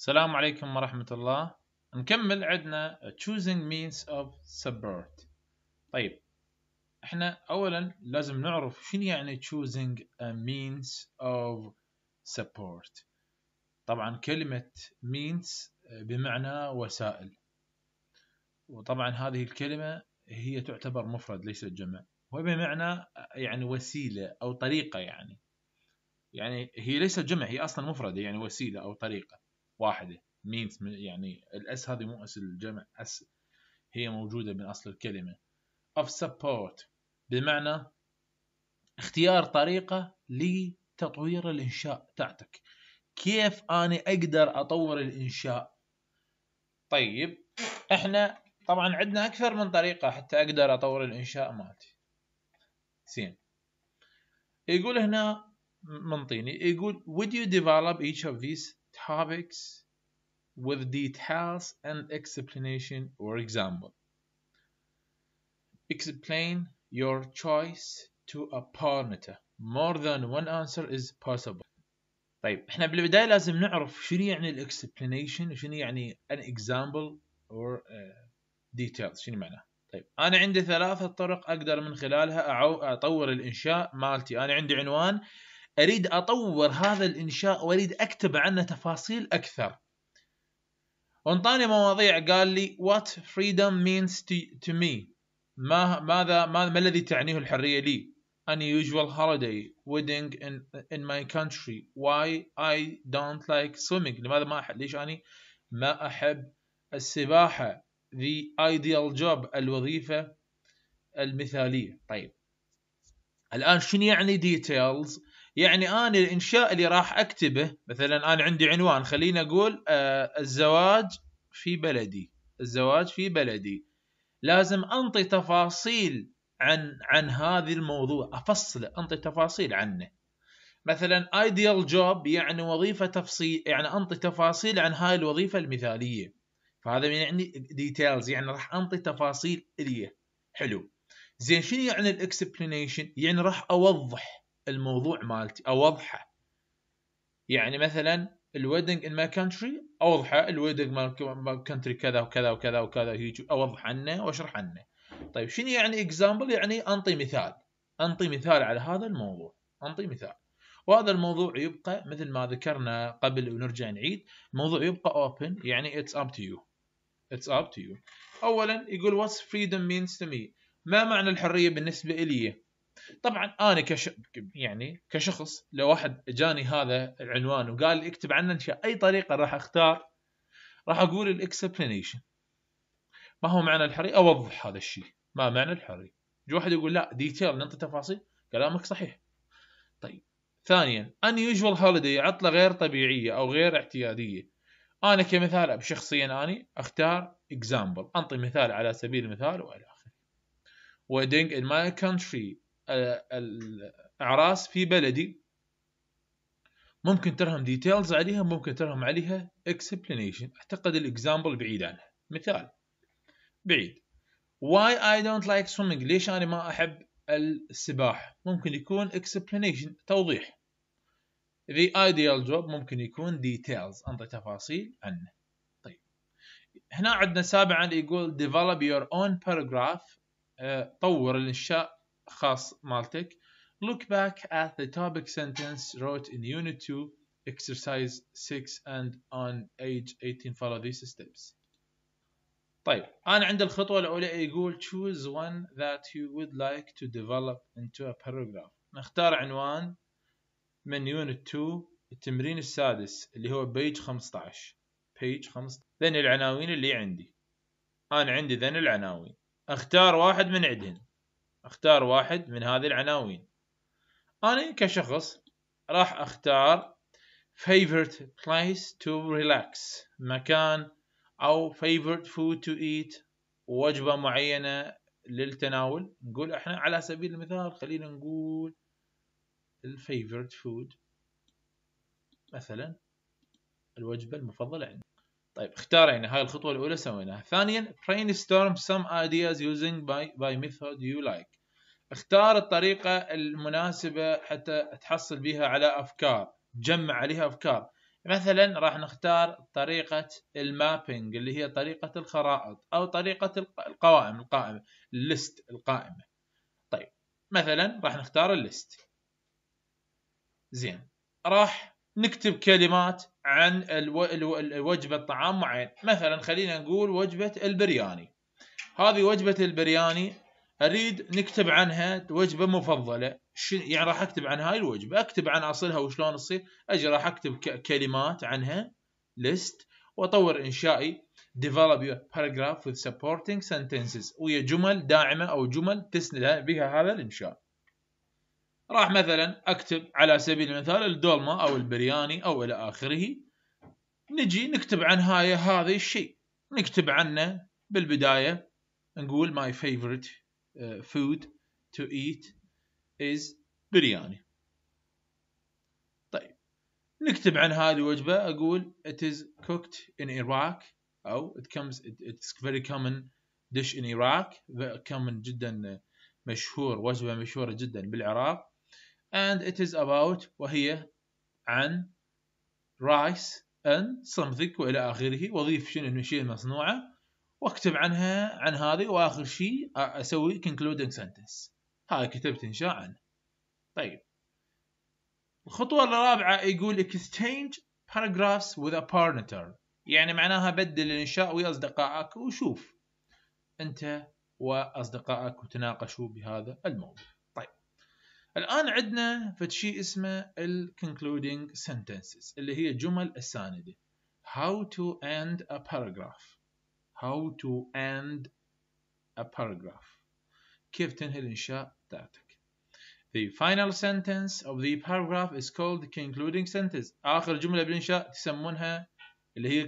السلام عليكم ورحمة الله نكمل عندنا choosing means of support طيب احنا اولا لازم نعرف شنو يعني choosing a means of support طبعا كلمة means بمعنى وسائل وطبعا هذه الكلمة هي تعتبر مفرد ليست جمع وبمعنى يعني وسيلة أو طريقة يعني يعني هي ليست جمع هي أصلا مفردة يعني وسيلة أو طريقة واحده means يعني الاس هذه مو اس الجمع اس هي موجوده من اصل الكلمه of support بمعنى اختيار طريقه لتطوير الانشاء تاعتك كيف انا اقدر اطور الانشاء طيب احنا طبعا عندنا اكثر من طريقه حتى اقدر اطور الانشاء مالتي زين يقول هنا منطيني يقول would you develop each of these topics with details and explanation or example explain your choice to a partner more than one answer is possible طيب احنا بالبداية لازم نعرف شنو يعني الاكسبلانيشن شنو يعني an example or uh, details شنو معناه طيب انا عندي ثلاثة طرق اقدر من خلالها اطور الانشاء مالتي انا عندي عنوان اريد اطور هذا الانشاء واريد اكتب عنه تفاصيل اكثر وانطاني مواضيع قال لي what freedom means to, to me ما ماذا ما, ما الذي تعنيه الحريه لي unusual holiday wedding in, in my country why I don't like swimming لماذا ما أحب ليش اني ما أحب السباحة the ideal job الوظيفة المثالية طيب الآن شنو يعني details يعني انا الانشاء اللي راح اكتبه مثلا انا عندي عنوان خليني اقول آه الزواج في بلدي الزواج في بلدي لازم انطي تفاصيل عن عن هذا الموضوع افصله انطي تفاصيل عنه مثلا ايديال جوب يعني وظيفه تفصيل يعني انطي تفاصيل عن هاي الوظيفه المثاليه فهذا يعني ديتيلز يعني راح انطي تفاصيل اليه حلو زين شنو يعني الاكسبلانيشن يعني راح اوضح الموضوع مالتي اوضحه يعني مثلا الويدنج ان ماي كانتري اوضحه الويدنج مال كانتري كذا وكذا وكذا وكذا هيك اوضح عنه واشرح عنه طيب شنو يعني اكزامبل يعني انطي مثال انطي مثال على هذا الموضوع انطي مثال وهذا الموضوع يبقى مثل ما ذكرنا قبل ونرجع نعيد الموضوع يبقى اوبن يعني اتس اب تو يو اتس اب تو يو اولا يقول واتس فريدم مينز تو مي ما معنى الحريه بالنسبه لي طبعا انا كش يعني كشخص لو واحد اجاني هذا العنوان وقال لي اكتب عنه انشاء اي طريقه راح اختار راح اقول الاكسبلانيشن ما هو معنى الحري اوضح هذا الشيء ما معنى الحري يجي واحد يقول لا ديتيل ننطي تفاصيل كلامك صحيح طيب ثانيا unusual holiday عطلة غير طبيعية أو غير اعتيادية أنا كمثال شخصيا أني أختار example أنطي مثال على سبيل المثال وإلى آخره wedding in my country آه، الاعراس في بلدي ممكن ترهم ديتيلز عليها ممكن ترهم عليها اكسبلينيشن اعتقد الاكزامبل بعيد عنها مثال بعيد why I don't like swimming ليش أنا ما أحب السباحة ممكن يكون اكسبلينيشن توضيح the ideal job ممكن يكون details أنطي تفاصيل عنه طيب هنا عندنا سابعا يقول develop your own paragraph آه، طور الإنشاء خاص مالتك look back at the topic sentence wrote in unit 2 exercise 6 and on age 18 follow these steps طيب أنا عند الخطوة الأولى يقول choose one that you would like to develop into a paragraph نختار عنوان من unit 2 التمرين السادس اللي هو page 15 page 15 ذن العناوين اللي عندي أنا عندي ذن العناوين اختار واحد من عندهن اختار واحد من هذه العناوين أنا كشخص راح أختار favorite place to relax مكان أو favorite food to eat وجبة معينة للتناول نقول احنا على سبيل المثال خلينا نقول الفيفورت فود مثلا الوجبة المفضلة عندي طيب اختار يعني هاي الخطوه الاولى سويناها ثانيا brainstorm some ideas using by, by method you like اختار الطريقه المناسبه حتى تحصل بها على افكار جمع عليها افكار مثلا راح نختار طريقة المابينج اللي هي طريقة الخرائط أو طريقة القوائم القائمة الليست القائمة طيب مثلا راح نختار الليست زين راح نكتب كلمات عن الو... الو... الوجبة طعام معين مثلا خلينا نقول وجبة البرياني هذه وجبة البرياني اريد نكتب عنها وجبه مفضله ش... يعني راح اكتب عن هاي الوجبه اكتب عن اصلها وشلون تصير اجي راح اكتب ك... كلمات عنها ليست واطور انشائي develop your paragraph with supporting sentences وهي جمل داعمه او جمل تسند بها هذا الانشاء راح مثلا اكتب على سبيل المثال الدولمه او البرياني او الى اخره نجي نكتب عن هاي هذا الشيء نكتب عنه بالبدايه نقول my favorite uh, food to eat is برياني طيب نكتب عن هذه الوجبه اقول it is cooked in Iraq او it comes it's very common dish in Iraq common جدا مشهور وجبه مشهوره جدا بالعراق and it is about وهي عن rice and something والى اخره واضيف شنو الشيء المصنوعه واكتب عنها عن هذه واخر شيء اسوي concluding sentence هاي كتبت انشاء عنه طيب الخطوه الرابعه يقول exchange paragraphs with a partner يعني معناها بدل الانشاء ويا اصدقائك وشوف انت واصدقائك وتناقشوا بهذا الموضوع الآن عندنا شيء اسمه ال concluding sentences اللي هي جمل الساندة how to end a paragraph how to end a paragraph كيف تنهي الإنشاء بتاعتك The final sentence of the paragraph is called the concluding sentence آخر جملة بالإنشاء تسمونها اللي هي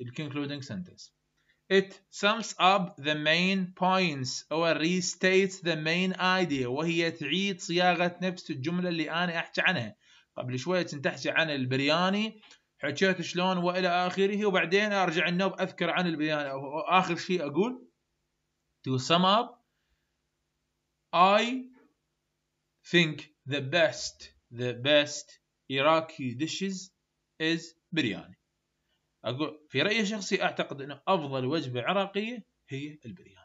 ال concluding sentence It sums up the main points or restates the main idea وهي تعيد صياغة نفس الجملة اللي أنا أحكي عنها قبل شوية كنت أحكي عن البرياني حكيت شلون وإلى آخره وبعدين أرجع النوب أذكر عن البرياني آخر شيء أقول to sum up I think the best the best Iraqi dishes is biryani اقول في رايي الشخصي اعتقد ان افضل وجبه عراقيه هي البريان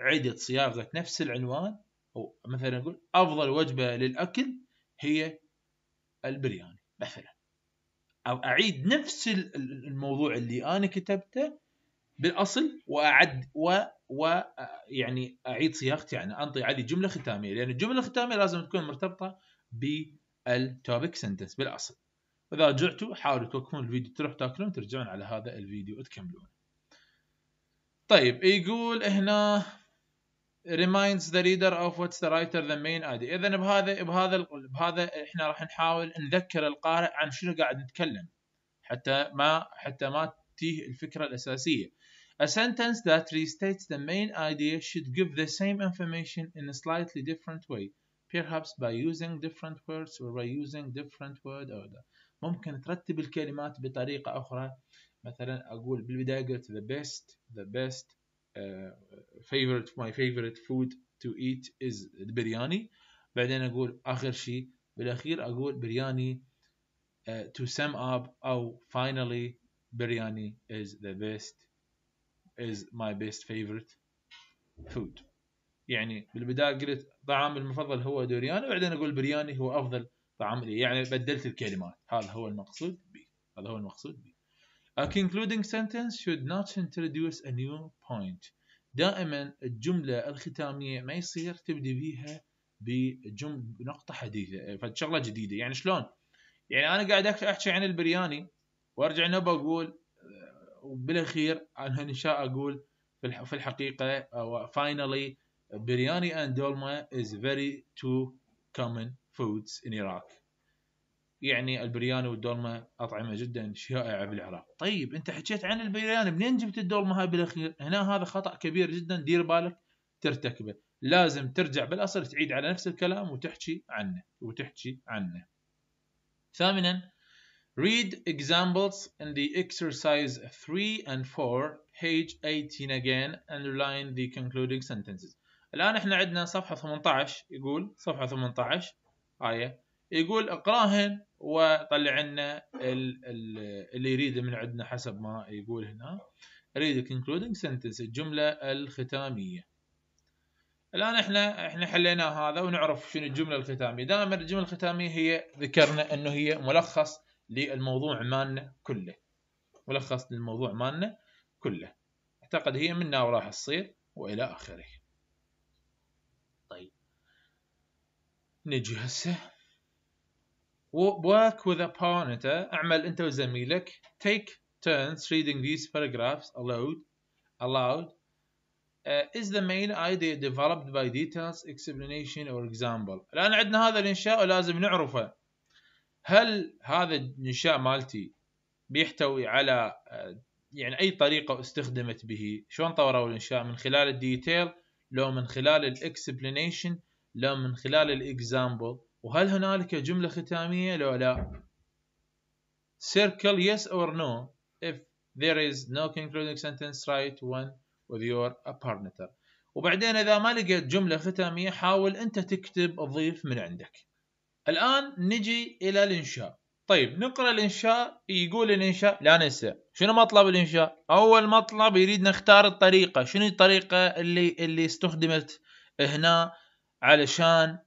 عدة صياغه نفس العنوان او مثلا اقول افضل وجبه للاكل هي البرياني مثلا او اعيد نفس الموضوع اللي انا كتبته بالاصل واعد و, و يعني اعيد صياغتي يعني انطي علي جمله ختاميه لان الجمله الختاميه لازم تكون مرتبطه بالتوبك سنتنس بالاصل اذا جعتوا حاولوا توقفون الفيديو تروح تاكلون ترجعون على هذا الفيديو وتكملون طيب يقول هنا reminds the reader of what's the writer the main idea اذا بهذا بهذا بهذا احنا راح نحاول نذكر القارئ عن شنو قاعد نتكلم حتى ما حتى ما تيه الفكره الاساسيه A sentence that restates the main idea should give the same information in a slightly different way, perhaps by using different words or by using different word order. ممكن ترتب الكلمات بطريقة أخرى مثلا أقول بالبداية قلت the best the best uh, favorite my favorite food to eat is البرياني بعدين أقول آخر شيء بالأخير أقول برياني uh, to sum up أو finally برياني is the best is my best favorite food يعني بالبداية قلت طعامي المفضل هو دورياني وبعدين أقول برياني هو أفضل طعم يعني بدلت الكلمات هذا هو المقصود بي هذا هو المقصود بي A concluding sentence should not introduce a new point دائما الجملة الختامية ما يصير تبدي بيها بنقطة حديثة فشغلة جديدة يعني شلون؟ يعني أنا قاعد أحكي عن البرياني وأرجع نبى أقول وبالأخير أنا إن شاء أقول في الحقيقة finally برياني and dolma is very too common foods in Iraq يعني البرياني والدولمه اطعمه جدا شائعه بالعراق طيب انت حكيت عن البرياني منين جبت الدولمه هاي بالاخير هنا هذا خطا كبير جدا دير بالك ترتكبه لازم ترجع بالاصل تعيد على نفس الكلام وتحكي عنه وتحكي عنه ثامنا read examples in the exercise 3 and 4 page 18 again underline the concluding sentences الان احنا عندنا صفحه 18 يقول صفحه 18 آية يقول اقراهن وطلع لنا اللي يريده من عندنا حسب ما يقول هنا read the concluding sentence الجملة الختامية الآن احنا احنا حلينا هذا ونعرف شنو الجملة الختامية دائما الجملة الختامية هي ذكرنا انه هي ملخص للموضوع مالنا كله ملخص للموضوع مالنا كله اعتقد هي منا وراح تصير والى اخره نجي هسه work with a partner اعمل انت وزميلك take turns reading these paragraphs aloud aloud uh, is the main idea developed by details explanation or example الان عندنا هذا الانشاء ولازم نعرفه هل هذا الانشاء مالتي بيحتوي على uh, يعني اي طريقه استخدمت به شلون طوروا الانشاء من خلال الديتيل لو من خلال الاكسبلانيشن لا من خلال الاكزامبل وهل هنالك جملة ختامية لو لا circle yes or no if there is no concluding sentence write one with your partner وبعدين اذا ما لقيت جملة ختامية حاول انت تكتب تضيف من عندك الان نجي الى الانشاء طيب نقرا الانشاء يقول الانشاء لا ننسى شنو مطلب الانشاء اول مطلب يريد نختار الطريقه شنو الطريقه اللي اللي استخدمت هنا علشان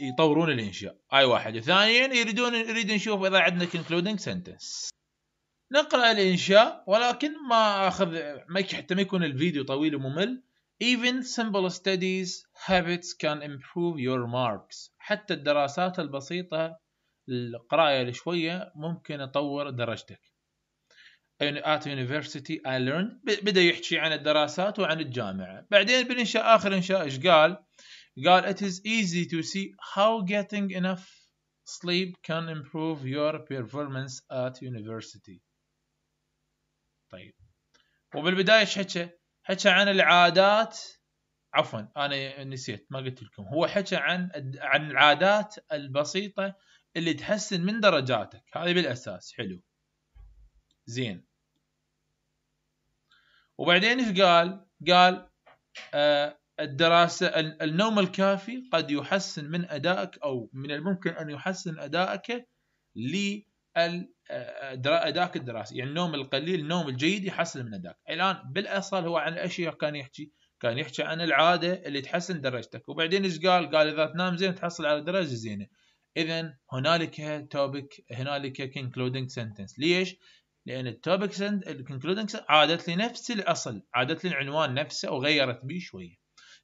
يطورون الانشاء هاي واحد ثانيا يريدون يريد نشوف اذا عندنا كونكلودنج سنتنس نقرا الانشاء ولكن ما اخذ ما حتى ما يكون الفيديو طويل وممل even simple studies habits can improve your marks حتى الدراسات البسيطه القرايه شويه ممكن اطور درجتك at university I learned بدا يحكي عن الدراسات وعن الجامعه بعدين بالانشاء اخر انشاء ايش قال قال it is easy to see how getting enough sleep can improve your performance at university طيب وبالبداية ايش حكى؟ حكى عن العادات عفوا انا نسيت ما قلت لكم هو حكى عن عن العادات البسيطة اللي تحسن من درجاتك هذه بالاساس حلو زين وبعدين ايش قال؟ قال آه الدراسة النوم الكافي قد يحسن من أدائك أو من الممكن أن يحسن أدائك لأدائك آه، الدراسي يعني النوم القليل النوم الجيد يحسن من أدائك الآن بالأصل هو عن الأشياء كان يحكي كان يحكي عن العادة اللي تحسن درجتك وبعدين ايش قال قال إذا تنام زين تحصل على درجة زينة إذا هنالك توبك هنالك concluding sentence ليش؟ لان التوبك سند عادت لنفس الاصل عادت للعنوان نفسه وغيرت به شويه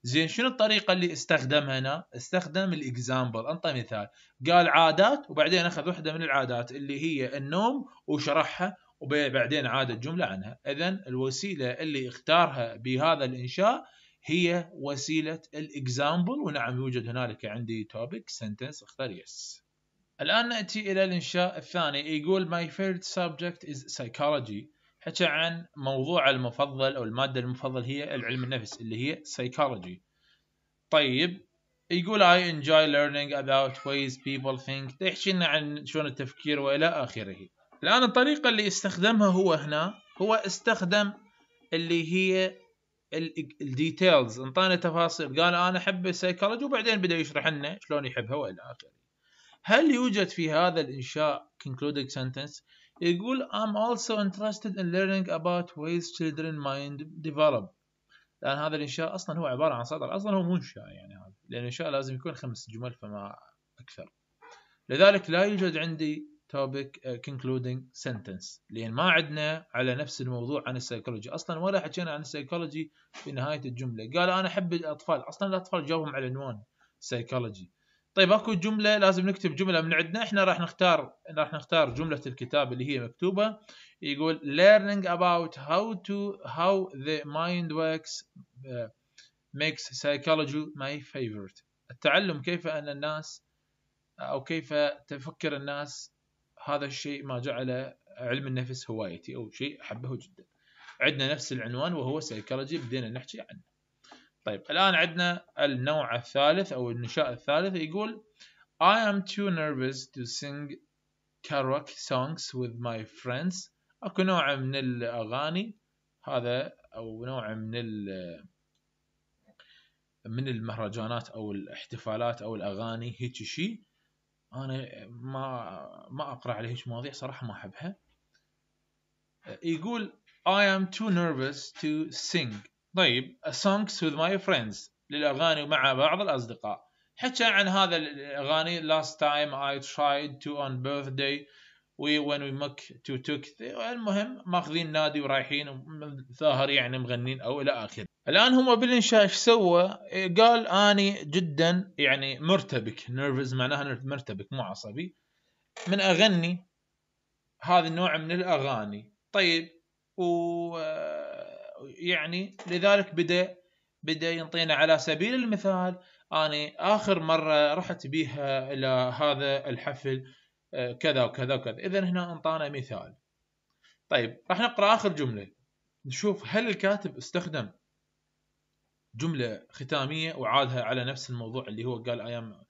زين شنو الطريقه اللي استخدمها هنا استخدم الاكزامبل انطى مثال قال عادات وبعدين اخذ واحده من العادات اللي هي النوم وشرحها وبعدين عاد الجمله عنها اذا الوسيله اللي اختارها بهذا الانشاء هي وسيله الاكزامبل ونعم يوجد هنالك عندي توبيك سنتنس اختار يس الآن نأتي إلى الإنشاء الثاني يقول ماي favorite سبجكت از سايكولوجي حكى عن موضوع المفضل أو المادة المفضل هي العلم النفس اللي هي سايكولوجي طيب يقول I enjoy learning about ways people think يحكي لنا عن شلون التفكير وإلى آخره الآن الطريقة اللي استخدمها هو هنا هو استخدم اللي هي الديتيلز انطانا تفاصيل قال انا احب السايكولوجي وبعدين بدا يشرح لنا شلون يحبها والى اخره هل يوجد في هذا الإنشاء concluding sentence يقول I'm also interested in learning about ways children mind develop لأن هذا الإنشاء أصلا هو عبارة عن سطر أصلا هو مو إنشاء يعني هذا لأن الإنشاء لازم يكون خمس جمل فما أكثر لذلك لا يوجد عندي topic concluding sentence لأن ما عندنا على نفس الموضوع عن السيكولوجي أصلا ولا حكينا عن السيكولوجي في نهاية الجملة قال أنا أحب الأطفال أصلا الأطفال جاوبهم على عنوان سيكولوجي طيب اكو جمله لازم نكتب جمله من عندنا احنا راح نختار راح نختار جمله الكتاب اللي هي مكتوبه يقول learning about how to how the mind works uh, makes psychology my favorite التعلم كيف ان الناس او كيف تفكر الناس هذا الشيء ما جعل علم النفس هوايتي او شيء احبه جدا عندنا نفس العنوان وهو سيكولوجي بدينا نحكي عنه طيب الآن عندنا النوع الثالث أو النشاء الثالث يقول I am too nervous to sing karaoke songs with my friends اكو نوع من الأغاني هذا أو نوع من ال من المهرجانات أو الاحتفالات أو الأغاني هيك شيء أنا ما ما أقرأ عليه هيك مواضيع صراحة ما أحبها يقول I am too nervous to sing طيب songs with my friends للاغاني مع بعض الاصدقاء حكى عن هذا الاغاني last time I tried to on birthday we when we took to took المهم ماخذين نادي ورايحين ظاهر يعني مغنين او الى اخره الان هم بالانشاء ايش سوى؟ قال اني جدا يعني مرتبك نيرفز معناها مرتبك مو عصبي من اغني هذا النوع من الاغاني طيب و يعني لذلك بدا بدا ينطينا على سبيل المثال انا اخر مره رحت بيها الى هذا الحفل آه، كذا وكذا وكذا اذا هنا انطانا مثال طيب راح نقرا اخر جمله نشوف هل الكاتب استخدم جمله ختاميه وعادها على نفس الموضوع اللي هو قال I am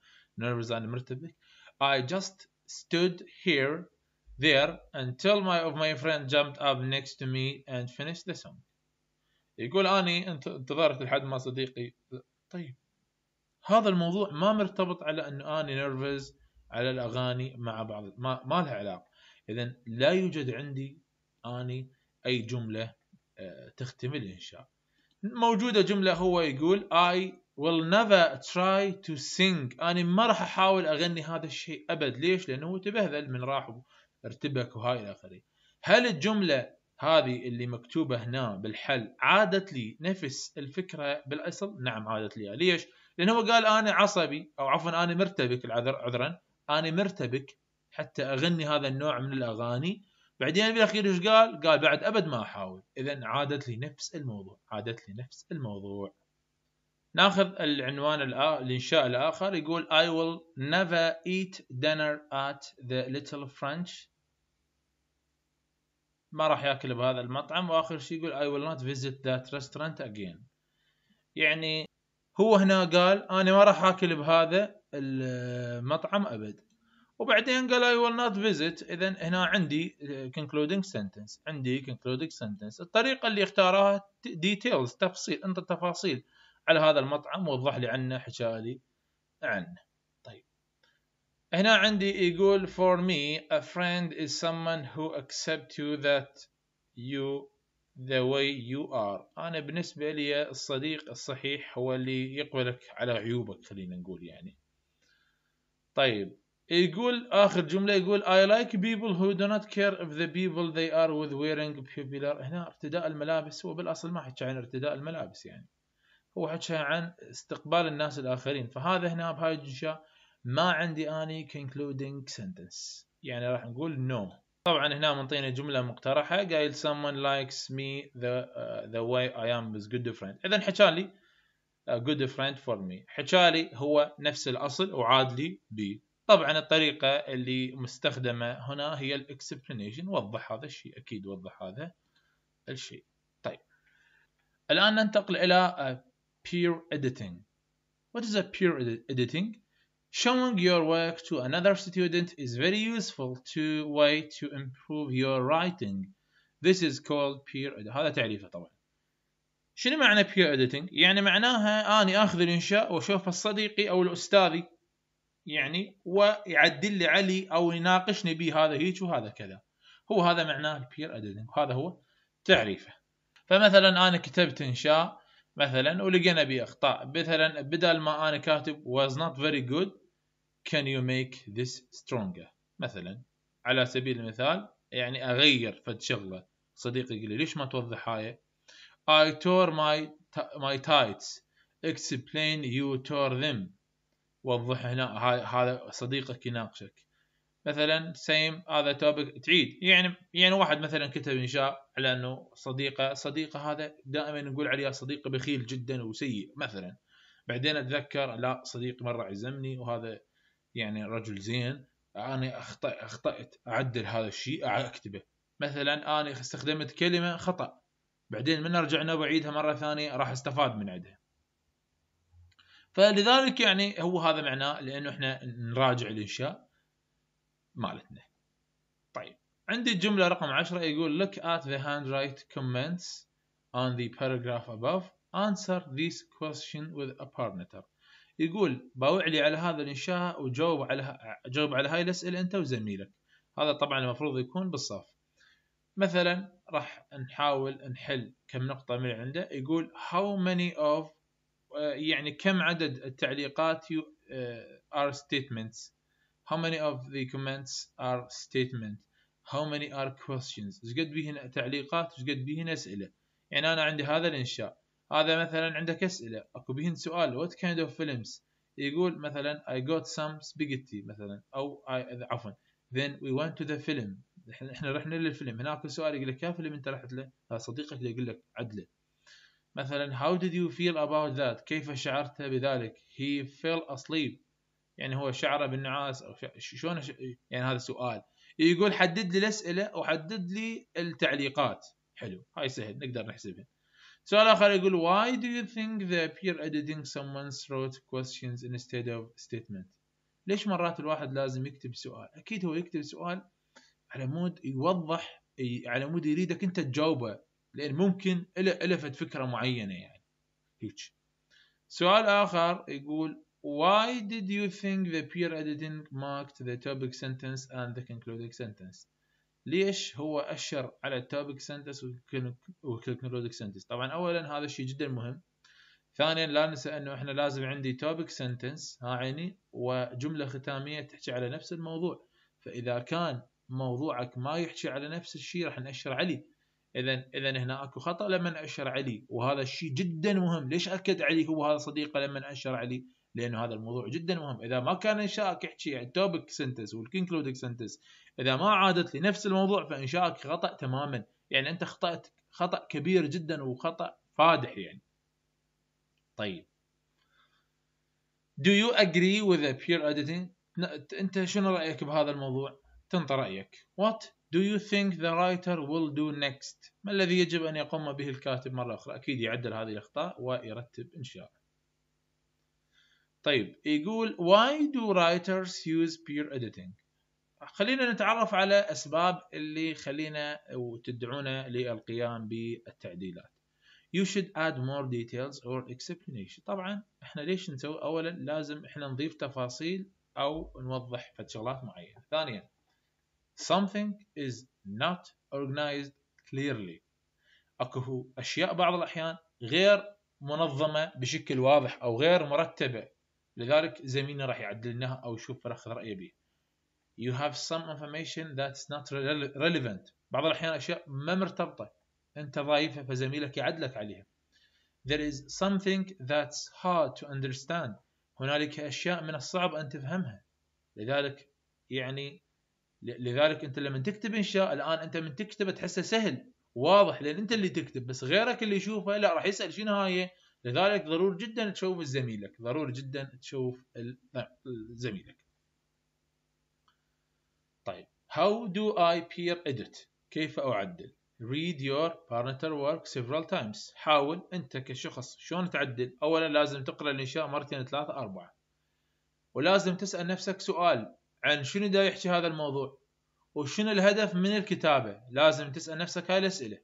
nervous and مرتبك I just stood here there until my of my friend jumped up next to me and finished the song يقول اني انتظرت لحد ما صديقي طيب هذا الموضوع ما مرتبط على انه اني نيرفز على الاغاني مع بعض ما, ما لها علاقه اذا لا يوجد عندي اني اي جمله آه، تختم الانشاء موجوده جمله هو يقول I will never try to sing انا ما راح احاول اغني هذا الشيء ابد ليش لانه هو تبهذل من راح ارتبك وهاي الى اخره هل الجمله هذه اللي مكتوبة هنا بالحل عادت لي نفس الفكرة بالأصل نعم عادت لي ليش لأنه هو قال أنا عصبي أو عفوا أنا مرتبك العذر عذرا أنا مرتبك حتى أغني هذا النوع من الأغاني بعدين بالأخير إيش قال قال بعد أبد ما أحاول إذا عادت لي نفس الموضوع عادت لي نفس الموضوع ناخذ العنوان الإنشاء الآخر يقول I will never eat dinner at the little French ما راح ياكل بهذا المطعم واخر شيء يقول اي ويل نوت فيزيت ذات ريستورانت اجين يعني هو هنا قال انا ما راح اكل بهذا المطعم ابد وبعدين قال اي ويل نوت فيزيت اذا هنا عندي concluding sentence عندي concluding sentence الطريقه اللي اختارها ديتيلز تفصيل انت تفاصيل على هذا المطعم وضح لي عنه حكى لي عنه هنا عندي يقول for me a friend is someone who accepts you that you the way you are أنا بالنسبة لي الصديق الصحيح هو اللي يقبلك على عيوبك خلينا نقول يعني طيب يقول آخر جملة يقول I like people who do not care if the people they are with wearing popular هنا ارتداء الملابس هو بالأصل ما حكى عن ارتداء الملابس يعني هو حكى عن استقبال الناس الآخرين فهذا هنا بهاي الجشة ما عندي اني concluding sentence يعني راح نقول نو no. طبعا هنا منطينا جمله مقترحه قايل someone likes me the uh, the way I am is good friend اذا حكى لي uh, good friend for me حكى لي هو نفس الاصل وعاد لي ب طبعا الطريقه اللي مستخدمه هنا هي الاكسبلانيشن وضح هذا الشيء اكيد وضح هذا الشيء طيب الان ننتقل الى uh, peer editing what is a peer editing Showing your work to another student is very useful to way to improve your writing. This is called peer editing. هذا تعريفه طبعا. شنو معنى peer editing؟ يعني معناها اني اخذ الانشاء واشوفه صديقي او الاستاذي يعني ويعدل لي علي او يناقشني به هذا هيك وهذا كذا. هو هذا معناه peer editing وهذا هو تعريفه. فمثلا انا كتبت انشاء مثلا ولقينا به اخطاء مثلا بدل ما انا كاتب was not very good can you make this stronger مثلا على سبيل المثال يعني اغير فد شغله صديقي يقول لي ليش ما توضح هاي I tore my my tights explain you tore them وضح هنا هذا صديقك يناقشك مثلا سيم هذا توبك تعيد يعني يعني واحد مثلا كتب انشاء على انه صديقه صديقه هذا دائما نقول عليه صديقه بخيل جدا وسيء مثلا بعدين اتذكر لا صديقي مره عزمني وهذا يعني رجل زين انا اخطأ اخطات اعدل هذا الشيء اكتبه مثلا انا استخدمت كلمه خطا بعدين من ارجع انا بعيدها مره ثانيه راح استفاد من عندها فلذلك يعني هو هذا معناه لانه احنا نراجع الانشاء مالتنا طيب عندي الجمله رقم 10 يقول look at the handwrite comments on the paragraph above answer this question with a partner يقول باوعلي على هذا الانشاء وجاوب على جاوب على هاي الاسئله انت وزميلك هذا طبعا المفروض يكون بالصف مثلا راح نحاول نحل كم نقطه من عنده يقول how many of آه، يعني كم عدد التعليقات you, ستيتمنتس آه، are statements how many of the comments are statement how many are questions ايش قد بيهن تعليقات ايش قد بيهن اسئله يعني انا عندي هذا الانشاء هذا مثلا عندك اسئله اكو بهن سؤال وات كايند اوف فيلمز يقول مثلا اي جوت سام سبيجيتي مثلا او اي عفوا ذن وي ونت تو ذا فيلم احنا رحنا للفيلم هناك سؤال يقول لك يا فيلم انت رحت له صديقك يقول لك عدله مثلا هاو ديد يو فيل اباوت ذات كيف شعرت بذلك هي فيل اسليب يعني هو شعره بالنعاس او شلون ش... يعني هذا سؤال يقول حدد لي الاسئله وحدد لي التعليقات حلو هاي سهل نقدر نحسبها سؤال آخر يقول why do you think they appear editing someone's wrote questions instead of statement ليش مرات الواحد لازم يكتب سؤال أكيد هو يكتب سؤال على مود يوضح على مود يريدك أنت تجاوبه لأن ممكن ألفت فكرة معينة يعني هيك سؤال آخر يقول why did you think the peer editing marked the topic sentence and the concluding sentence ليش هو اشر على التوبك سنتنس والكلكنولوجيك سنتنس طبعا اولا هذا الشيء جدا مهم ثانيا لا ننسى انه احنا لازم عندي توبك سنتنس ها عيني وجمله ختاميه تحكي على نفس الموضوع فاذا كان موضوعك ما يحكي على نفس الشيء راح ناشر علي اذا اذا هنا اكو خطا لما اشر علي وهذا الشيء جدا مهم ليش اكد علي هو هذا صديقه لما اشر عليه لانه هذا الموضوع جدا مهم اذا ما كان انشائك يحكي عن التوبك سنتس والكنكلودك سنتس اذا ما عادت لنفس الموضوع فانشائك خطا تماما يعني انت خطات خطا كبير جدا وخطا فادح يعني طيب Do you agree with the peer editing? أنت شنو رأيك بهذا الموضوع؟ تنطى رأيك. What do you think the writer will do next؟ ما الذي يجب أن يقوم به الكاتب مرة أخرى؟ أكيد يعدل هذه الأخطاء ويرتب إنشاءه. طيب يقول why do writers use peer editing خلينا نتعرف على اسباب اللي خلينا وتدعونا للقيام بالتعديلات you should add more details or explanation طبعا احنا ليش نسوي اولا لازم احنا نضيف تفاصيل او نوضح فد شغلات معينه ثانيا something is not organized clearly اكو اشياء بعض الاحيان غير منظمه بشكل واضح او غير مرتبه لذلك زميلنا راح يعدل لنا او يشوف فراخ راي رايه به you have some information that's not relevant بعض الأحيان أشياء ما مرتبطة أنت ضايفها فزميلك يعدلك عليها there is something that's hard to understand هنالك أشياء من الصعب أن تفهمها لذلك يعني لذلك أنت لما تكتب إنشاء الآن أنت من تكتب تحسه سهل واضح لأن أنت اللي تكتب بس غيرك اللي يشوفه لا راح يسأل شنو هاي لذلك ضروري جدا تشوف زميلك ضروري جدا تشوف زميلك طيب how do I peer edit كيف أعدل read your parental work several times حاول أنت كشخص شلون تعدل أولا لازم تقرأ الإنشاء مرتين ثلاثة أربعة ولازم تسأل نفسك سؤال عن شنو دا يحكي هذا الموضوع وشنو الهدف من الكتابة لازم تسأل نفسك هاي الأسئلة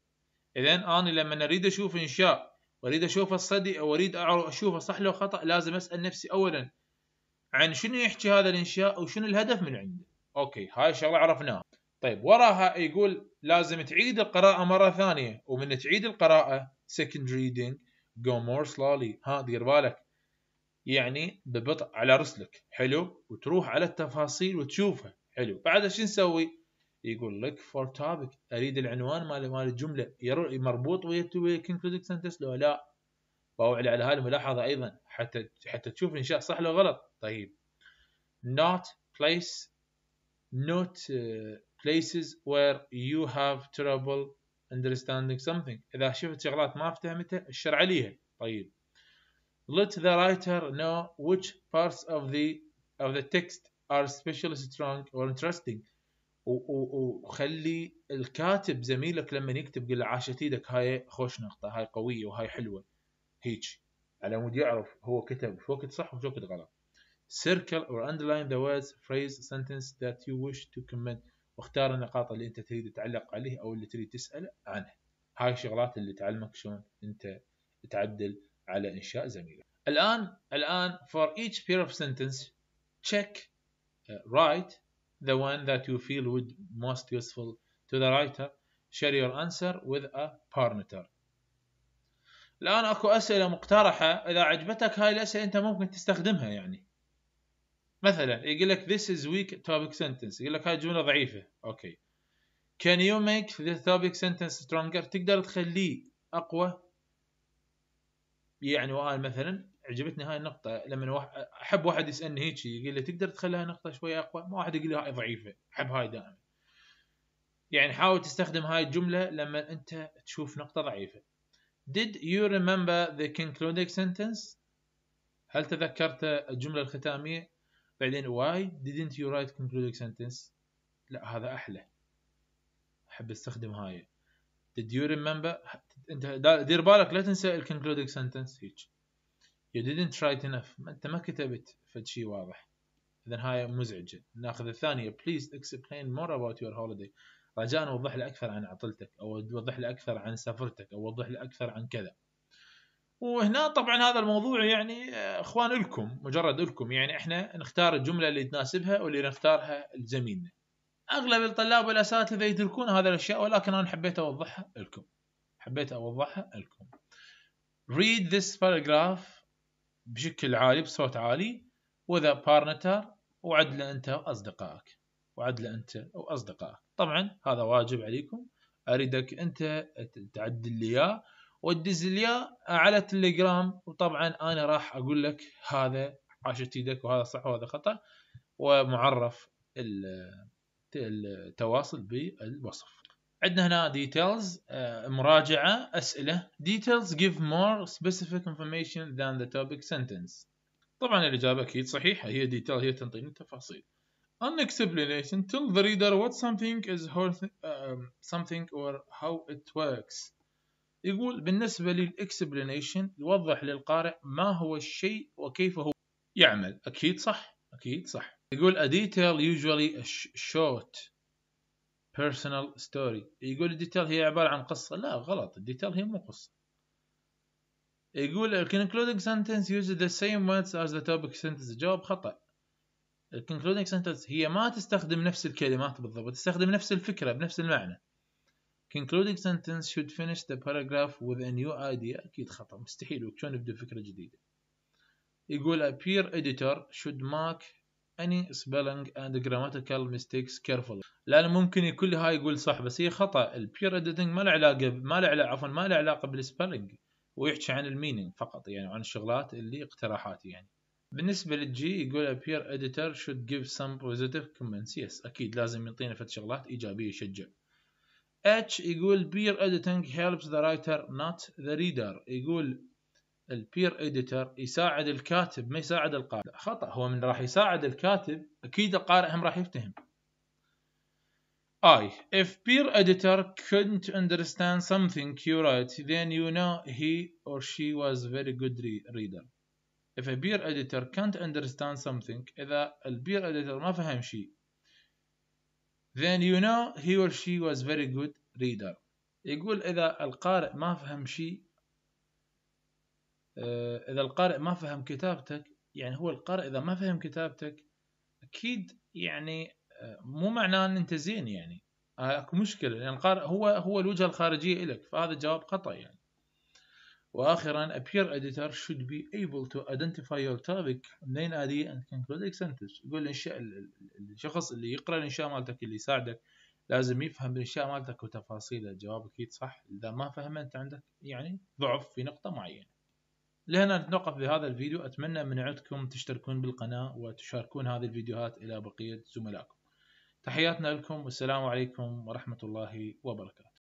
إذا أنا لما أريد أشوف إنشاء واريد اشوف الصدي او اريد اشوفه صح لو خطا لازم اسال نفسي اولا عن شنو يحكي هذا الانشاء وشنو الهدف من عنده اوكي هاي شغله عرفناها طيب وراها يقول لازم تعيد القراءه مره ثانيه ومن تعيد القراءه second reading go more slowly ها دير بالك يعني ببطء على رسلك حلو وتروح على التفاصيل وتشوفها حلو بعد شو نسوي يقول لك فور توبك اريد العنوان مال مال الجمله مربوط ويا concluding sentence لو لا باوعي على هذه الملاحظه ايضا حتى حتى تشوف الانشاء صح لو غلط طيب not place not uh, places where you have trouble understanding something إذا شفت شغلات ما فهمتها الشر عليها طيب let the writer know which parts of the of the text are especially strong or interesting وخلي الكاتب زميلك لما يكتب قل له عاشت ايدك هاي خوش نقطه هاي قويه وهاي حلوه هيك على مود يعرف هو كتب في وقت صح وفي وقت غلط circle or underline the words phrase sentence that you wish to comment واختار النقاط اللي انت تريد تعلق عليه او اللي تريد تسال عنها هاي الشغلات اللي تعلمك شلون انت تعدل على انشاء زميلك الان الان for each pair of sentence check uh, write the one that you feel would most useful to the writer share your answer with a parameter الآن اكو أسئلة مقترحة إذا عجبتك هاي الأسئلة أنت ممكن تستخدمها يعني مثلا يقول لك this is weak topic sentence يقول لك هاي جملة ضعيفة اوكي can you make the topic sentence stronger تقدر تخليه أقوى يعني وقال مثلا عجبتني هاي النقطة لما احب واحد يسالني هيك يقول لي تقدر تخليها نقطة شوية اقوى؟ ما واحد يقول لي هاي ضعيفة، احب هاي دائما. يعني حاول تستخدم هاي الجملة لما انت تشوف نقطة ضعيفة. Did you remember the concluding sentence? هل تذكرت الجملة الختامية؟ بعدين why didn't you write concluding sentence؟ لا هذا احلى. احب استخدم هاي. Did you remember؟ انت دير بالك لا تنسى الكونكلودنج sentence هيك. you didn't write enough ما انت ما كتبت فد شيء واضح اذا هاي مزعجه ناخذ الثانيه please explain more about your holiday رجاء وضح لي اكثر عن عطلتك او وضح لي اكثر عن سفرتك او وضح لي اكثر عن كذا وهنا طبعا هذا الموضوع يعني آه، اخوان الكم مجرد الكم يعني احنا نختار الجمله اللي تناسبها واللي نختارها لزميلنا اغلب الطلاب والاساتذه يتركون هذه الاشياء ولكن انا حبيت اوضحها لكم حبيت اوضحها لكم read this paragraph بشكل عالي بصوت عالي وذا بارنتر وعدله انت واصدقائك وعدله انت واصدقائك طبعا هذا واجب عليكم اريدك انت تعدل لي اياه وتدز لي على تليجرام وطبعا انا راح اقول لك هذا عاشت ايدك وهذا صح وهذا خطا ومعرف التواصل بالوصف عندنا هنا details مراجعة أسئلة details give more specific information than the topic sentence طبعا الإجابة أكيد صحيحة هي detail هي تنطيني التفاصيل an explanation tell the reader what something is how something or how it works يقول بالنسبة explanation يوضح للقارئ ما هو الشيء وكيف هو يعمل أكيد صح أكيد صح يقول a detail usually short بيرسونال ستوري يقول الديتيل هي عبارة عن قصة لا غلط الديتيل هي مو قصة يقول الكونكلودنج سنتنس يوز ذا سيم words از ذا توبك سنتنس جواب خطأ الكونكلودنج سنتنس هي ما تستخدم نفس الكلمات بالضبط تستخدم نفس الفكرة بنفس المعنى concluding sentence should finish the paragraph with a new idea أكيد خطأ مستحيل وشلون يبدأ فكرة جديدة يقول appear editor should mark any يعني spelling and grammatical mistakes carefully لانه ممكن كل هاي يقول صح بس هي خطا peer editing ما له علاقه ما له علاقه عفوا ما له علاقه بالسبلنج ويحكي عن المينينج فقط يعني عن الشغلات اللي اقتراحات يعني بالنسبه للجي يقول peer editor should give some positive comments yes اكيد لازم يعطينا فد شغلات ايجابيه يشجع اتش يقول peer editing helps the writer not the reader يقول البير اديتر يساعد الكاتب ما يساعد القارئ خطا هو من راح يساعد الكاتب اكيد القارئ هم راح يفتهم I if peer editor couldn't understand something you write then you know he or she was very good re reader if a peer editor can't understand something اذا البير اديتر ما فهم شيء then you know he or she was very good reader يقول اذا القارئ ما فهم شيء آه، اذا القارئ ما فهم كتابتك يعني هو القارئ اذا ما فهم كتابتك اكيد يعني آه، مو معناه ان انت زين يعني آه، اكو مشكله لان يعني القارئ هو هو الوجهه الخارجيه لك فهذا جواب خطا يعني واخيرا a peer editor should be able to identify your topic main idea and can sentence يقول الانشاء الشخص اللي يقرا الانشاء مالتك اللي يساعدك لازم يفهم الانشاء مالتك وتفاصيله الجواب اكيد صح اذا ما فهم انت عندك يعني ضعف في نقطه معينه لهنا نتوقف بهذا الفيديو أتمنى من عندكم تشتركون بالقناة وتشاركون هذه الفيديوهات إلى بقية زملائكم تحياتنا لكم والسلام عليكم ورحمة الله وبركاته